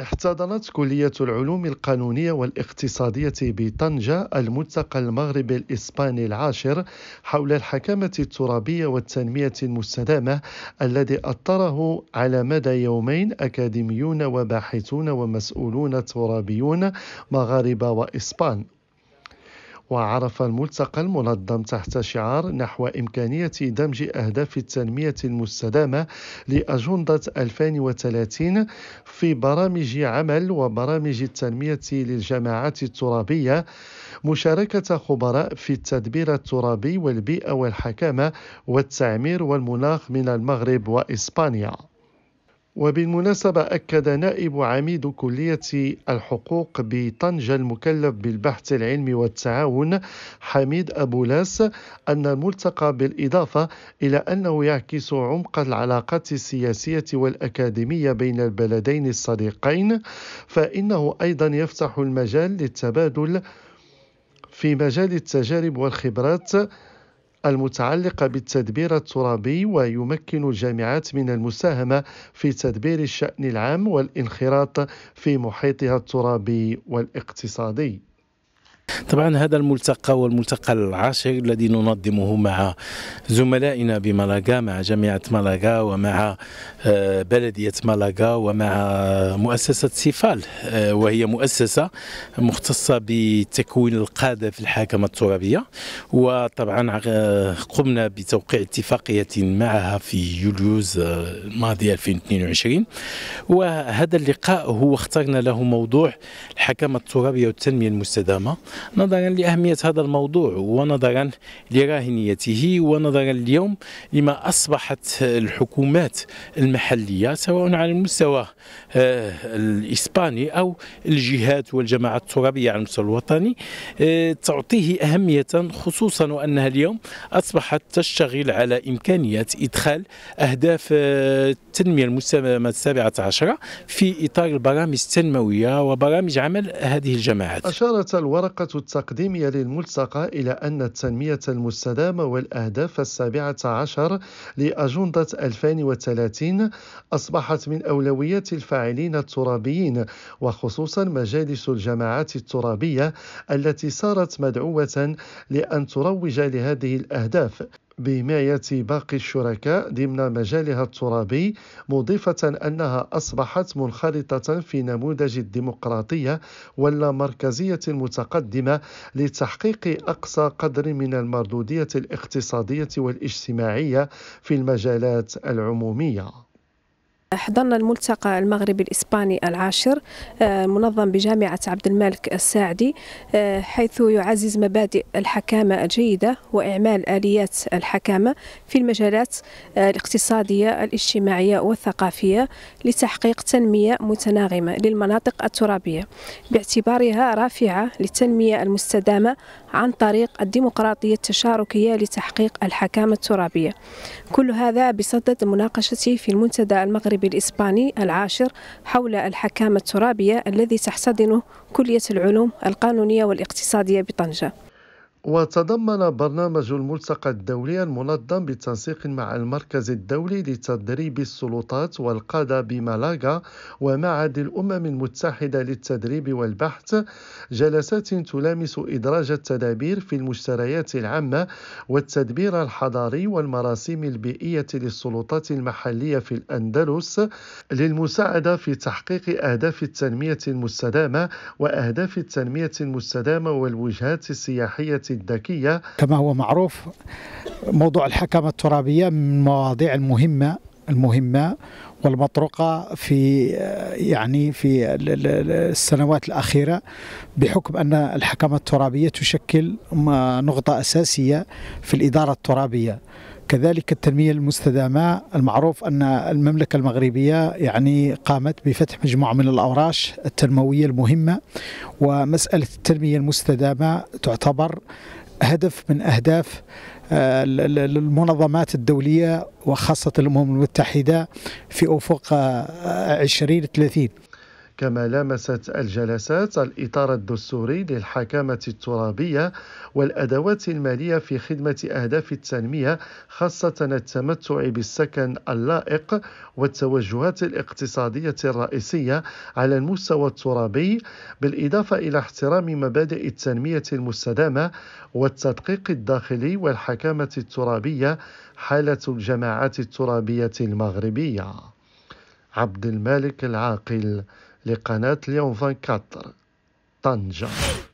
احتضنت كلية العلوم القانونية والاقتصادية بطنجة الملتقى المغربي الإسباني العاشر حول الحكامة الترابية والتنمية المستدامة الذي أطره على مدى يومين أكاديميون وباحثون ومسؤولون ترابيون مغاربة وإسبان وعرف الملتقى المنظم تحت شعار نحو إمكانية دمج أهداف التنمية المستدامة لأجندة 2030 في برامج عمل وبرامج التنمية للجماعات الترابية مشاركة خبراء في التدبير الترابي والبيئة والحكامة والتعمير والمناخ من المغرب وإسبانيا وبالمناسبة أكد نائب عميد كلية الحقوق بطنجة المكلف بالبحث العلمي والتعاون حميد أبو لاس أن الملتقى بالإضافة إلى أنه يعكس عمق العلاقات السياسية والأكاديمية بين البلدين الصديقين فإنه أيضا يفتح المجال للتبادل في مجال التجارب والخبرات المتعلقة بالتدبير الترابي ويمكن الجامعات من المساهمة في تدبير الشأن العام والانخراط في محيطها الترابي والاقتصادي طبعا هذا الملتقى هو الملتقى العاشر الذي ننظمه مع زملائنا بملاقا مع جامعة ملاقا ومع آه، بلدية ملاقا ومع مؤسسة سيفال آه، وهي مؤسسة مختصة بتكوين القادة في الحاكمة الترابية وطبعا آه، قمنا بتوقيع اتفاقية معها في يوليوز الماضي 2022 وهذا اللقاء هو اخترنا له موضوع الحاكمة الترابية والتنمية المستدامة نظرا لأهمية هذا الموضوع ونظرا لراهنيته ونظرا اليوم لما أصبحت الحكومات المحلية سواء على المستوى آه، الإسباني أو الجهات والجماعات الترابية على المستوى الوطني آه، تعطيه أهمية خصوصا وأنها اليوم أصبحت تشتغل على إمكانية إدخال أهداف آه، التنمية المستدامة السابعة عشرة في إطار البرامج التنموية وبرامج عمل هذه الجماعات أشارت الورقة التقديمية للملتقى إلى أن التنمية المستدامة والأهداف السابعة عشر لأجندة 2030 أصبحت من أولويات الفاعلين الترابيين وخصوصا مجالس الجماعات الترابية التي صارت مدعوة لأن تروج لهذه الأهداف بمعية باقي الشركاء ضمن مجالها الترابي مضيفة أنها أصبحت منخرطة في نموذج الديمقراطية واللامركزية المتقدمة لتحقيق أقصى قدر من المردودية الاقتصادية والاجتماعية في المجالات العمومية حضرنا الملتقى المغربي الإسباني العاشر آه، منظم بجامعة عبد الملك الساعدي آه، حيث يعزز مبادئ الحكامة الجيدة وإعمال آليات الحكامة في المجالات آه، الاقتصادية الاجتماعية والثقافية لتحقيق تنمية متناغمة للمناطق الترابية باعتبارها رافعة للتنمية المستدامة عن طريق الديمقراطية التشاركية لتحقيق الحكامة الترابية كل هذا بصدد مناقشته في المنتدى المغربي الجانب الإسباني العاشر حول الحكامة الترابية الذي تحتضنه كلية العلوم القانونية والاقتصادية بطنجة وتضمن برنامج الملتقى الدولي المنظم بالتنسيق مع المركز الدولي لتدريب السلطات والقادة بمالاغا ومعهد الأمم المتحدة للتدريب والبحث جلسات تلامس إدراج التدابير في المشتريات العامة والتدبير الحضاري والمراسيم البيئية للسلطات المحلية في الأندلس للمساعدة في تحقيق أهداف التنمية المستدامة وأهداف التنمية المستدامة والوجهات السياحية السياسي الذكية كما هو معروف موضوع الحكمة الترابية من المواضيع المهمة المهمة والمطروقة في يعني في السنوات الأخيرة بحكم أن الحكمة الترابية تشكل نقطة أساسية في الإدارة الترابية كذلك التنمية المستدامة المعروف أن المملكة المغربية يعني قامت بفتح مجموعة من الأوراش التنموية المهمة ومسألة التنمية المستدامة تعتبر هدف من أهداف آه، المنظمات الدولية وخاصة الأمم المتحدة في أفق 2030 آه، كما لامست الجلسات الإطار الدستوري للحكامة الترابية والأدوات المالية في خدمة أهداف التنمية خاصة التمتع بالسكن اللائق والتوجهات الاقتصادية الرئيسية على المستوى الترابي بالإضافة إلى احترام مبادئ التنمية المستدامة والتدقيق الداخلي والحكامة الترابية حالة الجماعات الترابية المغربية عبد الملك العاقل لقناة اليوم 24 طنجة